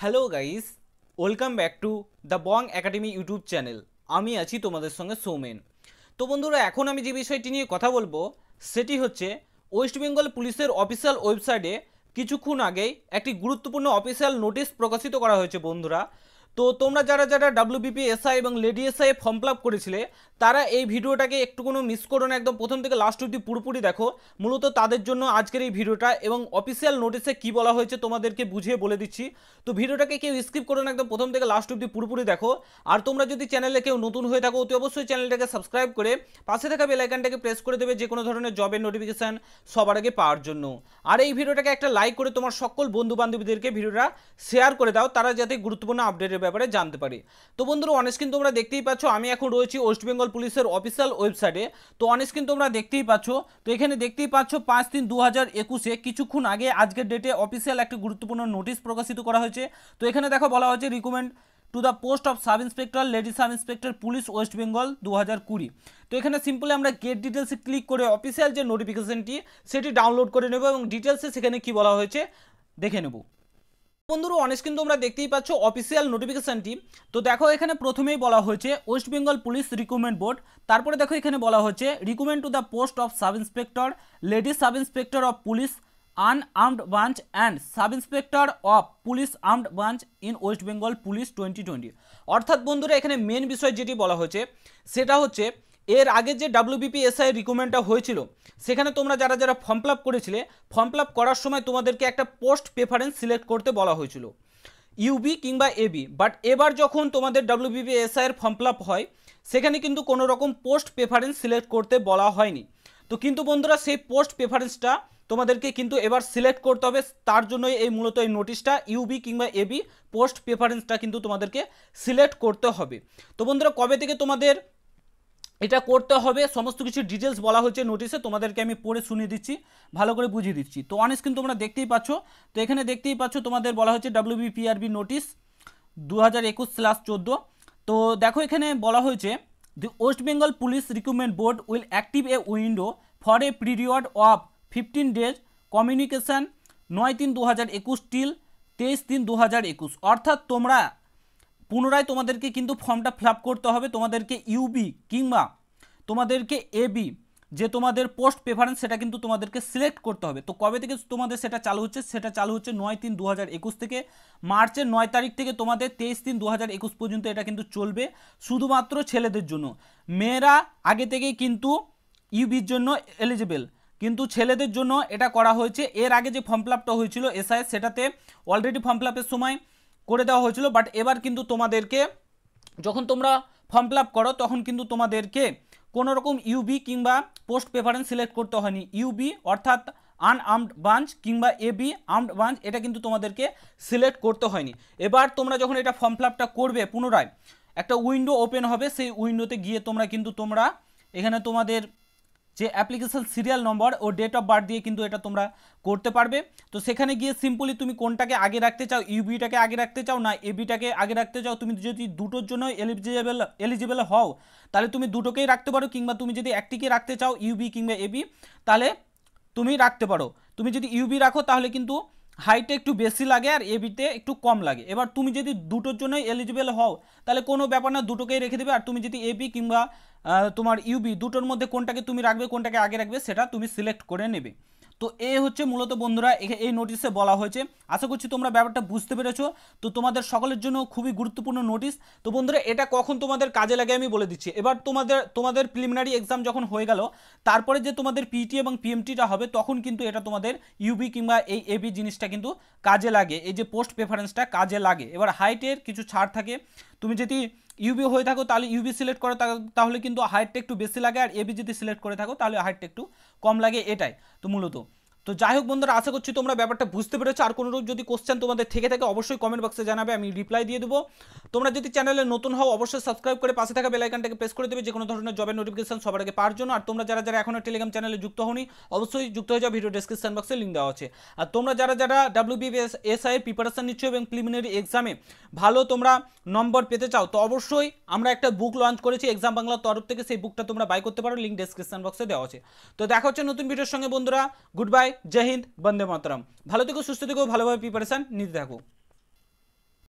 hello guys welcome back to the Bong Academy YouTube channel আমি আছি তোমাদের সঙ্গে সৌমেন তো বন্ধুরা এখন আমি যে বিষয়টি নিয়ে কথা বলবো সেটি হচ্ছে ওয়েস্ট বেঙ্গল পুলিশের অফিসিয়াল ওয়েবসাইটে কিছুক্ষণ আগেই একটি গুরুত্বপূর্ণ অফিসিয়াল নোটিশ প্রকাশিত করা হয়েছে বন্ধুরা তো তোমরা যারা যারা ডাব্লিউবিপি এসআই এবং লেডি এসআই ফর্ম ফিল করেছিলে তারা এই ভিডিওটাকে একটু কোনো মিস করো না একদম প্রথম থেকে লাস্ট অব্দি পুরোপুরি দেখো মূলত তাদের জন্য আজকের এই ভিডিওটা এবং অফিসিয়াল নোটিসে কি বলা হয়েছে তোমাদেরকে বুঝিয়ে বলে দিচ্ছি তো ভিডিওটাকে কেউ স্কিপ করো না একদম প্রথম থেকে লাস্ট অব্দি পুরোপুরি দেখো আর তোমরা যদি চ্যানেলে কেউ নতুন হয়ে থাকো অতি অবশ্যই চ্যানেলটাকে সাবস্ক্রাইব করে পাশে থাকা বেলাইকানটাকে প্রেস করে দেবে যে কোনো ধরনের জবের নোটিফিকেশান সবার আগে পাওয়ার জন্য আর এই ভিডিওটাকে একটা লাইক করে তোমার সকল বন্ধু বান্ধবীদেরকে ভিডিওটা শেয়ার করে দাও তারা যাতে গুরুত্বপূর্ণ আপডেটের ব্যাপারে জানতে পারি তো বন্ধুরা অনেস্কিন তোমরা দেখতেই পাচ্ছ আমি এখন রয়েছি ওয়েস্ট বেঙ্গল পুলিশের অফিসিয়াল ওয়েবসাইটে তো কিন্তু তোমরা দেখতেই পাচ্ছ তো এখানে দেখতেই পাচ্ছ পাঁচ তিন দু হাজার একুশে কিছুক্ষণ আগে আজকের ডেটে অফিসিয়াল একটি গুরুত্বপূর্ণ নোটিশ প্রকাশিত করা হয়েছে তো এখানে দেখো বলা হয়েছে recommend to the post of sub inspector lady sub inspector police West Bengal দু হাজার কুড়ি তো এখানে সিম্পলি আমরা গেট ডিটেলসে ক্লিক করে অফিসিয়াল যে নোটিফিকেশনটি সেটি ডাউনলোড করে নেব এবং ডিটেলসে সেখানে কি বলা হয়েছে দেখে নেব বন্ধুরা অনেক কিন্তু তোমরা দেখতেই পাচ্ছ অফিসিয়াল নোটিফিকেশানটি তো দেখো এখানে প্রথমেই বলা হয়েছে West Bengal police recruitment board তারপরে দেখো এখানে বলা হয়েছে recruitment to the post of sub inspector ladies sub inspector of police unarmed branch and sub inspector of police armed branch in West Bengal police twenty twenty অর্থাৎ বন্ধুরা এখানে মেন বিষয় যেটি বলা হয়েছে সেটা হচ্ছে এর আগে যে ডাব্লিউবিপিএসআই রিকমেন্ডটা হয়েছিল সেখানে তোমরা যারা যারা ফর্ম ফিল করেছিলে ফর্ম ফিল করার সময় তোমাদেরকে একটা পোস্ট প্রেফারেন্স সিলেক্ট করতে বলা হয়েছিল ইউবি কিংবা এবি বাট এবার যখন তোমাদের এর ফর্ম ফিল হয় সেখানে কিন্তু কোনো রকম পোস্ট প্রেফারেন্স সিলেক্ট করতে বলা হয়নি তো কিন্তু বন্ধুরা সেই পোস্ট প্রেফারেন্সটা তোমাদেরকে কিন্তু এবার সিলেক্ট করতে হবে তার জন্যই এই মূলত এই নোটিশটা ইউবি কিংবা এবি পোস্ট প্রেফারেন্সটা কিন্তু তোমাদেরকে সিলেক্ট করতে হবে তো বন্ধুরা কবে থেকে তোমাদের এটা করতে হবে সমস্ত কিছু ডিটেলস বলা হচ্ছে নোটিশে তোমাদেরকে আমি পড়ে শুনিয়ে দিচ্ছি ভালো করে বুঝিয়ে দিচ্ছি তো অনেক কিন্তু তোমরা দেখতেই পাচ্ছ তো এখানে দেখতেই পাচ্ছ তোমাদের বলা হচ্ছে ডাব্লিউবিপিআরবি নোটিশ দু হাজার একুশ স্লাস চোদ্দো তো দেখো এখানে বলা হয়েছে the West Bengal police recruitment board will active a window for a period of fifteen days communication নয় তিন দু হাজার একুশ টিল তেইশ তিন দু হাজার একুশ অর্থাৎ তোমরা পুনরায় তোমাদেরকে কিন্তু ফর্মটা ফিল করতে হবে তোমাদেরকে ইউবি কিংবা তোমাদেরকে এবি যে তোমাদের পোস্ট প্রেফারেন্স সেটা কিন্তু তোমাদেরকে সিলেক্ট করতে হবে তো কবে থেকে তোমাদের সেটা চালু হচ্ছে সেটা চালু হচ্ছে নয় তিন দু থেকে মার্চের নয় তারিখ থেকে তোমাদের তেইশ তিন দু পর্যন্ত এটা কিন্তু চলবে শুধুমাত্র ছেলেদের জন্য মেয়েরা আগে থেকেই কিন্তু ইউবির জন্য এলিজিবেল কিন্তু ছেলেদের জন্য এটা করা হয়েছে এর আগে যে ফর্ম ফিল হয়েছিল এসআইএস সেটাতে অলরেডি ফর্ম ফিল সময় করে দেওয়া হয়েছিল বাট এবার কিন্তু তোমাদেরকে যখন তোমরা ফর্ম ফিল করো তখন কিন্তু তোমাদেরকে কোনো রকম ইউবি কিংবা পোস্ট প্রেফারেন্স সিলেক্ট করতে হয়নি ইউবি অর্থাৎ আনআর্মড ব্রাঞ্চ কিংবা এবি আর্মড ব্রাঞ্চ এটা কিন্তু তোমাদেরকে সিলেক্ট করতে হয়নি এবার তোমরা যখন এটা ফর্ম ফিল করবে পুনরায় একটা উইন্ডো ওপেন হবে সেই উইন্ডোতে গিয়ে তোমরা কিন্তু তোমরা এখানে তোমাদের যে অ্যাপ্লিকেশান সিরিয়াল নম্বর ও ডেট অফ বার্থ দিয়ে কিন্তু এটা তোমরা করতে পারবে তো সেখানে গিয়ে সিম্পলি তুমি কোনটাকে আগে রাখতে চাও ইউবিটাকে আগে রাখতে চাও না এবিটাকে আগে রাখতে চাও তুমি যদি দুটোর জন্য এলিজিবেল এলিজিবেল হও তাহলে তুমি দুটোকেই রাখতে পারো কিংবা তুমি যদি একটিকে রাখতে চাও ইউবি কিংবা এবি তাহলে তুমি রাখতে পারো তুমি যদি ইউবি রাখো তাহলে কিন্তু হাইটে একটু বেশি লাগে আর এবিতে একটু কম লাগে এবার তুমি যদি দুটোর জন্যই এলিজিবল হও তাহলে কোনো ব্যাপার না দুটোকেই রেখে দেবে আর তুমি যদি এবি কিংবা তোমার ইউবি দুটোর মধ্যে কোনটাকে তুমি রাখবে কোনটাকে আগে রাখবে সেটা তুমি সিলেক্ট করে নেবে তো এ হচ্ছে মূলত বন্ধুরা এই নোটিশে বলা হয়েছে আশা করছি তোমরা ব্যাপারটা বুঝতে পেরেছো তো তোমাদের সকলের জন্য খুবই গুরুত্বপূর্ণ নোটিশ তো বন্ধুরা এটা কখন তোমাদের কাজে লাগে আমি বলে দিচ্ছি এবার তোমাদের তোমাদের প্রিলিমিনারি এক্সাম যখন হয়ে গেল তারপরে যে তোমাদের পিটি e এবং পিএমটিটা হবে তখন কিন্তু এটা তোমাদের ইউবি কিংবা এই এবি জিনিসটা কিন্তু কাজে লাগে এই যে পোস্ট প্রেফারেন্সটা কাজে লাগে এবার হাইটের কিছু ছাড় থাকে তুমি যদি ইউবি হয়ে থাকো তাহলে ইউবি সিলেক্ট করো তাহলে কিন্তু হাইটটা একটু বেশি লাগে আর এবি যদি সিলেক্ট করে থাকো তাহলে হাইটটা একটু কম লাগে এটাই তো মূলত তো যাই হোক বন্ধুরা আশা করছি তোমরা ব্যাপারটা বুঝতে পেরেছো আর কোনোরূপ যদি কোশ্চেন তোমাদের থেকে থাকে অবশ্যই কমেন্ট বক্সে জানাবে আমি রিপ্লাই দিয়ে দেবো তোমরা যদি চ্যানেলে নতুন হও অবশ্যই সাবস্ক্রাইব করে পাশে থাকা বেলাইকানটাকে প্রেস করে দেবে যে কোনো ধরনের জবের নোটিফিকেশন সবার আগে পাওয়ার জন্য আর তোমরা যারা যারা এখনও টেলিগ্রাম চ্যানেলে যুক্ত হওনি অবশ্যই যুক্ত হয়ে যাও ভিডিও ডিসক্রিপশন বক্সে লিঙ্ক দেওয়া আছে আর তোমরা যারা যারা ডাব্লিউ এস আই প্রিপারেশন নিচ্ছ এবং প্রিলিমিনারি এক্সামে ভালো তোমরা নম্বর পেতে চাও তো অবশ্যই আমরা একটা বুক লঞ্চ করেছি এক্সাম বাংলার তরফ থেকে সেই বুকটা তোমরা বাই করতে পারো লিঙ্ক ডেসক্রিপশন বক্সে দেওয়া আছে তো দেখা হচ্ছে নতুন ভিডিওর সঙ্গে বন্ধুরা গুড বাই জয় হিন্দ বন্দে মাতরম ভালো থেকো সুস্থ থেকো ভালোভাবে প্রিপারেশান নিতে থাকো